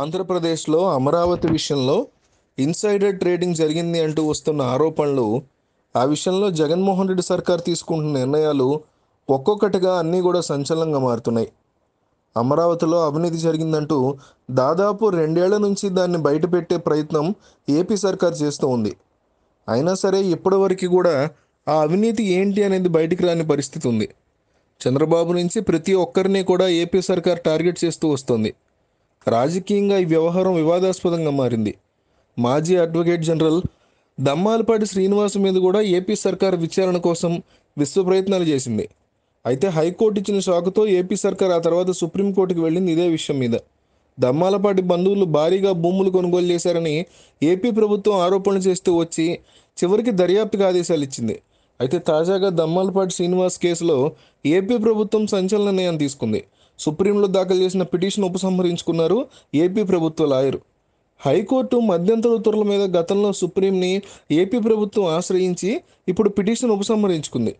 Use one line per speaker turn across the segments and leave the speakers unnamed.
ఆంధ్రప్రదేశ్లో అమరావతి విషయంలో insider trading జరిగింది అంటూ వస్తున్న ఆరోపణలు ఆ విషయంలో జగన్మోహన్ రెడ్డి సర్కార్ తీసుకుంటున్న నిర్ణయాలు ఒక్కొక్కటిగా అన్నీ కూడా సంచలనంగా మారుతున్నాయి అమరావతిలో అవినీతి జరిగిందంటూ దాదాపు రెండేళ్ల నుంచి దాన్ని బయటపెట్టే ప్రయత్నం ఏపీ సర్కార్ చేస్తూ ఉంది అయినా సరే ఇప్పటివరకు కూడా ఆ అవినీతి ఏంటి అనేది బయటికి రాని పరిస్థితి ఉంది చంద్రబాబు నుంచి ప్రతి ఒక్కరిని కూడా ఏపీ సర్కార్ టార్గెట్ చేస్తూ వస్తుంది రాజకీయంగా ఈ వ్యవహారం వివాదాస్పదంగా మారింది మాజీ అడ్వకేట్ జనరల్ దమ్మాలపాటి శ్రీనివాస్ మీద కూడా ఏపీ సర్కార్ విచారణ కోసం విశ్వ ప్రయత్నాలు చేసింది అయితే హైకోర్టు ఇచ్చిన షాకుతో ఏపీ సర్కార్ ఆ తర్వాత సుప్రీంకోర్టుకు వెళ్ళింది ఇదే విషయం మీద దమ్మాలపాటి బంధువులు భారీగా భూములు కొనుగోలు చేశారని ఏపీ ప్రభుత్వం ఆరోపణలు చేస్తూ వచ్చి చివరికి దర్యాప్తుకు ఆదేశాలు ఇచ్చింది అయితే తాజాగా దమ్మాలపాటి శ్రీనివాస్ కేసులో ఏపీ ప్రభుత్వం సంచలన నిర్ణయం తీసుకుంది సుప్రీంలో దాఖలు చేసిన పిటిషన్ ఉపసంహరించుకున్నారు ఏపీ ప్రభుత్వ లాయరు హైకోర్టు మధ్యంతర ఉత్తర్వుల మీద గతంలో సుప్రీంని ఏపీ ప్రభుత్వం ఆశ్రయించి ఇప్పుడు పిటిషన్ ఉపసంహరించుకుంది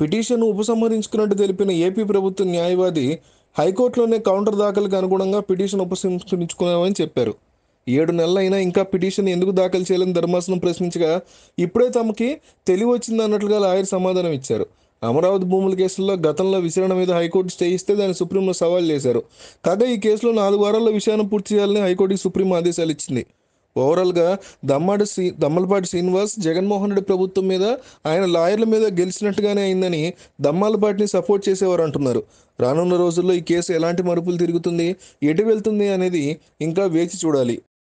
పిటిషన్ ఉపసంహరించుకున్నట్టు తెలిపిన ఏపీ ప్రభుత్వ న్యాయవాది హైకోర్టులోనే కౌంటర్ దాఖలకు అనుగుణంగా పిటిషన్ ఉపసంహరించుకున్నామని చెప్పారు ఏడు నెలలైనా ఇంకా పిటిషన్ ఎందుకు దాఖలు చేయాలని ధర్మాసనం ప్రశ్నించగా ఇప్పుడే తమకి తెలివి వచ్చింది అన్నట్లుగా లాయర్ సమాధానం ఇచ్చారు అమరావతి భూముల కేసుల్లో గతంలో విచారణ మీద హైకోర్టు స్టే ఇస్తే దాన్ని సుప్రీంలో సవాల్ చేశారు కాగా ఈ కేసులో నాలుగు వారాల్లో విచారణ పూర్తి చేయాలని హైకోర్టుకి సుప్రీం ఆదేశాలు ఇచ్చింది ఓవరాల్గా దమ్మాడు శ్రీ దమ్మలపాటి శ్రీనివాస్ జగన్మోహన్ రెడ్డి ప్రభుత్వం మీద ఆయన లాయర్ల మీద గెలిచినట్టుగానే అయిందని దమ్మాలపాటిని సపోర్ట్ చేసేవారు అంటున్నారు రానున్న రోజుల్లో ఈ కేసు ఎలాంటి మరుపులు తిరుగుతుంది ఎటు వెళ్తుంది అనేది ఇంకా వేచి చూడాలి